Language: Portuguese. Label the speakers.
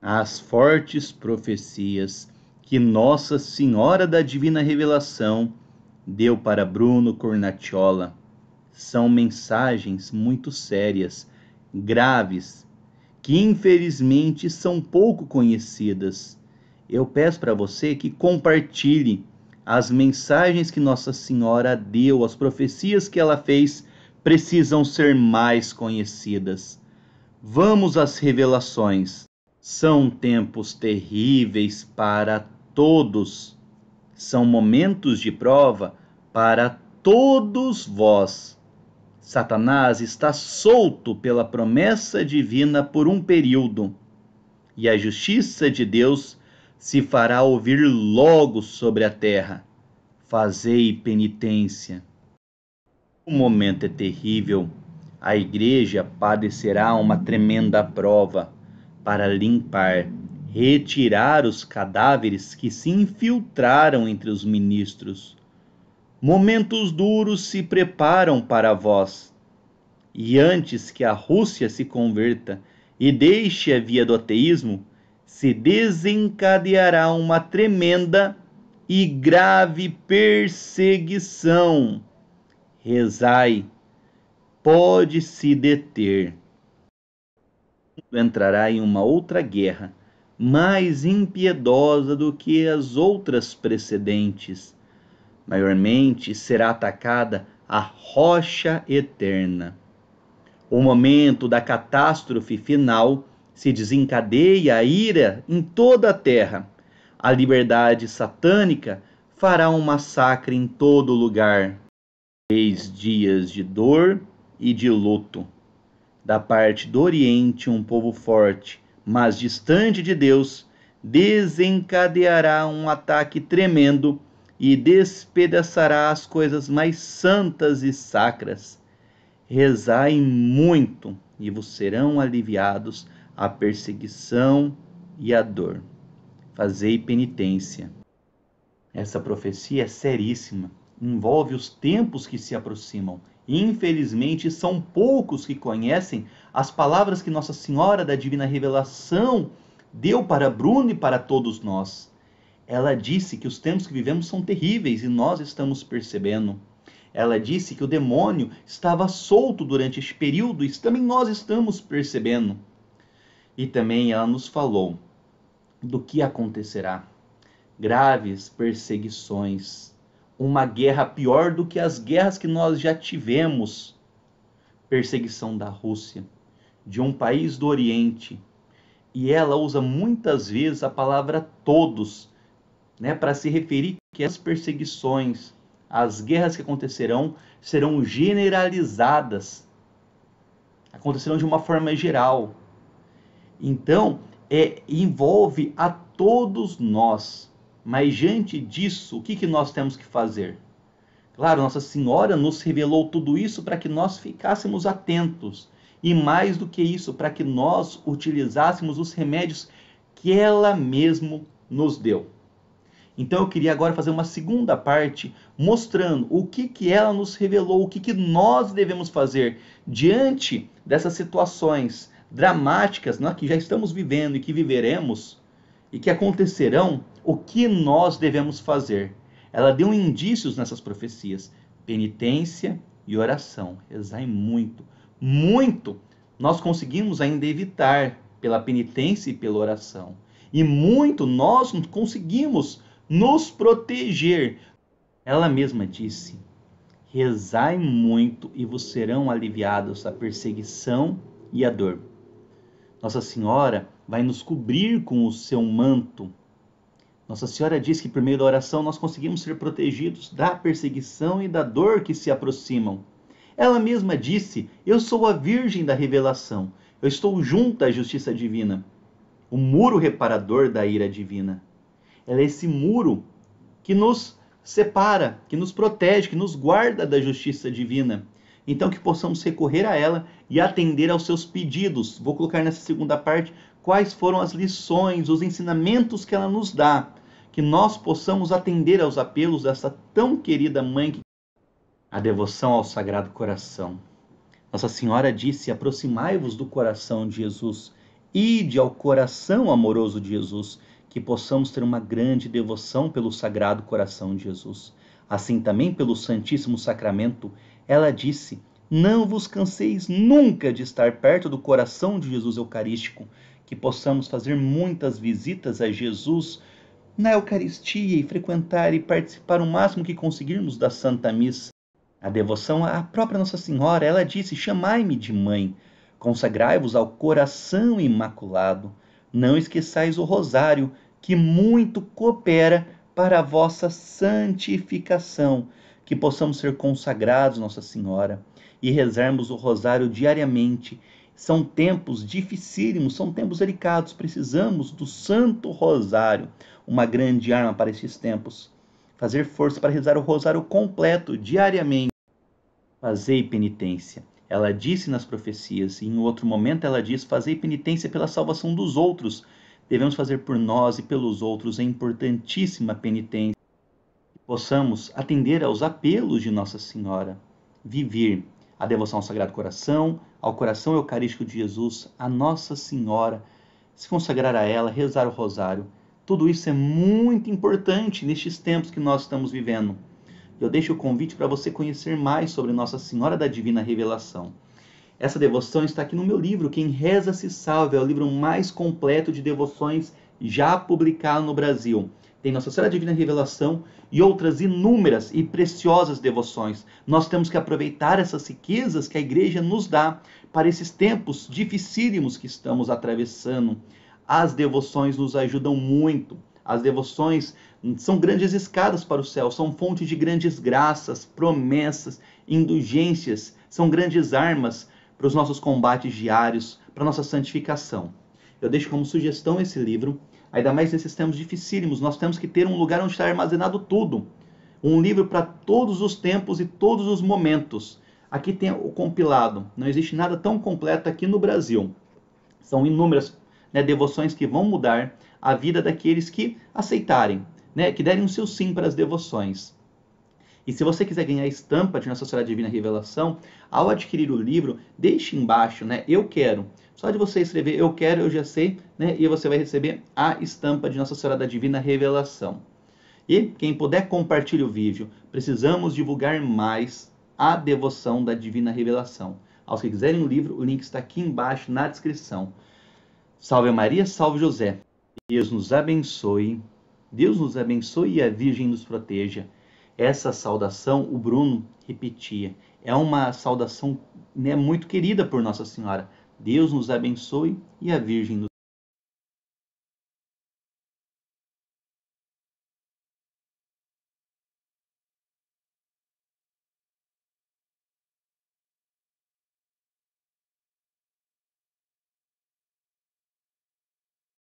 Speaker 1: às fortes profecias que Nossa Senhora da Divina Revelação deu para Bruno Cornatiola. São mensagens muito sérias, graves, que infelizmente são pouco conhecidas. Eu peço para você que compartilhe as mensagens que Nossa Senhora deu, as profecias que ela fez, precisam ser mais conhecidas. Vamos às revelações. São tempos terríveis para todos, são momentos de prova para todos vós. Satanás está solto pela promessa divina por um período, e a justiça de Deus se fará ouvir logo sobre a terra. Fazei penitência. O momento é terrível. A igreja padecerá uma tremenda prova para limpar, retirar os cadáveres que se infiltraram entre os ministros. Momentos duros se preparam para vós. E antes que a Rússia se converta e deixe a via do ateísmo, se desencadeará uma tremenda e grave perseguição. Rezai, pode se deter mundo entrará em uma outra guerra, mais impiedosa do que as outras precedentes. Maiormente será atacada a rocha eterna. O momento da catástrofe final se desencadeia a ira em toda a terra. A liberdade satânica fará um massacre em todo lugar. Três dias de dor e de luto da parte do Oriente um povo forte, mas distante de Deus, desencadeará um ataque tremendo e despedaçará as coisas mais santas e sacras. Rezai muito e vos serão aliviados a perseguição e a dor. Fazei penitência. Essa profecia é seríssima envolve os tempos que se aproximam. Infelizmente, são poucos que conhecem as palavras que Nossa Senhora da Divina Revelação deu para Bruno e para todos nós. Ela disse que os tempos que vivemos são terríveis e nós estamos percebendo. Ela disse que o demônio estava solto durante este período e também nós estamos percebendo. E também ela nos falou do que acontecerá: graves perseguições uma guerra pior do que as guerras que nós já tivemos. Perseguição da Rússia, de um país do Oriente. E ela usa muitas vezes a palavra todos, né, para se referir que as perseguições, as guerras que acontecerão serão generalizadas. Acontecerão de uma forma geral. Então, é, envolve a todos nós mas diante disso, o que, que nós temos que fazer? Claro, Nossa Senhora nos revelou tudo isso para que nós ficássemos atentos e mais do que isso, para que nós utilizássemos os remédios que ela mesmo nos deu. Então eu queria agora fazer uma segunda parte mostrando o que, que ela nos revelou, o que, que nós devemos fazer diante dessas situações dramáticas né, que já estamos vivendo e que viveremos, e que acontecerão o que nós devemos fazer. Ela deu indícios nessas profecias: penitência e oração. Rezai muito, muito nós conseguimos ainda evitar pela penitência e pela oração. E muito nós conseguimos nos proteger. Ela mesma disse: Rezai muito e vos serão aliviados a perseguição e a dor. Nossa Senhora vai nos cobrir com o seu manto. Nossa Senhora diz que por meio da oração nós conseguimos ser protegidos da perseguição e da dor que se aproximam. Ela mesma disse: Eu sou a Virgem da Revelação, eu estou junto à justiça divina, o muro reparador da ira divina. Ela é esse muro que nos separa, que nos protege, que nos guarda da justiça divina. Então que possamos recorrer a ela e atender aos seus pedidos. Vou colocar nessa segunda parte quais foram as lições, os ensinamentos que ela nos dá, que nós possamos atender aos apelos dessa tão querida mãe que a devoção ao Sagrado Coração. Nossa Senhora disse: "Aproximai-vos do coração de Jesus, ide ao coração amoroso de Jesus, que possamos ter uma grande devoção pelo Sagrado Coração de Jesus." Assim também pelo Santíssimo Sacramento, ela disse: não vos canseis nunca de estar perto do coração de Jesus Eucarístico, que possamos fazer muitas visitas a Jesus na Eucaristia e frequentar e participar o máximo que conseguirmos da Santa Missa. A devoção à própria Nossa Senhora, ela disse: Chamai-me de mãe, consagrai-vos ao coração imaculado, não esqueçais o rosário, que muito coopera para a vossa santificação, que possamos ser consagrados, Nossa Senhora, e rezarmos o rosário diariamente são tempos dificílimos, são tempos delicados. Precisamos do Santo Rosário, uma grande arma para esses tempos. Fazer força para rezar o Rosário completo, diariamente. Fazei penitência. Ela disse nas profecias, e em outro momento ela diz: Fazei penitência pela salvação dos outros. Devemos fazer por nós e pelos outros a é importantíssima penitência. Possamos atender aos apelos de Nossa Senhora, viver a devoção ao Sagrado Coração, ao coração eucarístico de Jesus, a Nossa Senhora, se consagrar a ela, rezar o rosário. Tudo isso é muito importante nestes tempos que nós estamos vivendo. Eu deixo o convite para você conhecer mais sobre Nossa Senhora da Divina Revelação. Essa devoção está aqui no meu livro, Quem Reza Se Salve, é o livro mais completo de devoções já publicado no Brasil tem Nossa Senhora Divina Revelação e outras inúmeras e preciosas devoções. Nós temos que aproveitar essas riquezas que a igreja nos dá para esses tempos dificílimos que estamos atravessando. As devoções nos ajudam muito. As devoções são grandes escadas para o céu, são fonte de grandes graças, promessas, indulgências, são grandes armas para os nossos combates diários, para a nossa santificação. Eu deixo como sugestão esse livro Ainda mais nesses tempos dificílimos, nós temos que ter um lugar onde está armazenado tudo. Um livro para todos os tempos e todos os momentos. Aqui tem o compilado. Não existe nada tão completo aqui no Brasil. São inúmeras né, devoções que vão mudar a vida daqueles que aceitarem, né, que derem o seu sim para as devoções. E se você quiser ganhar a estampa de Nossa Senhora Divina Revelação, ao adquirir o livro, deixe embaixo, né? Eu quero. Só de você escrever eu quero, eu já sei, né? E você vai receber a estampa de Nossa Senhora da Divina Revelação. E quem puder, compartilhe o vídeo. Precisamos divulgar mais a devoção da Divina Revelação. Aos que quiserem o livro, o link está aqui embaixo na descrição. Salve Maria, salve José. Deus nos abençoe. Deus nos abençoe e a Virgem nos proteja. Essa saudação o Bruno repetia. É uma saudação né, muito querida por Nossa Senhora. Deus nos abençoe e a Virgem nos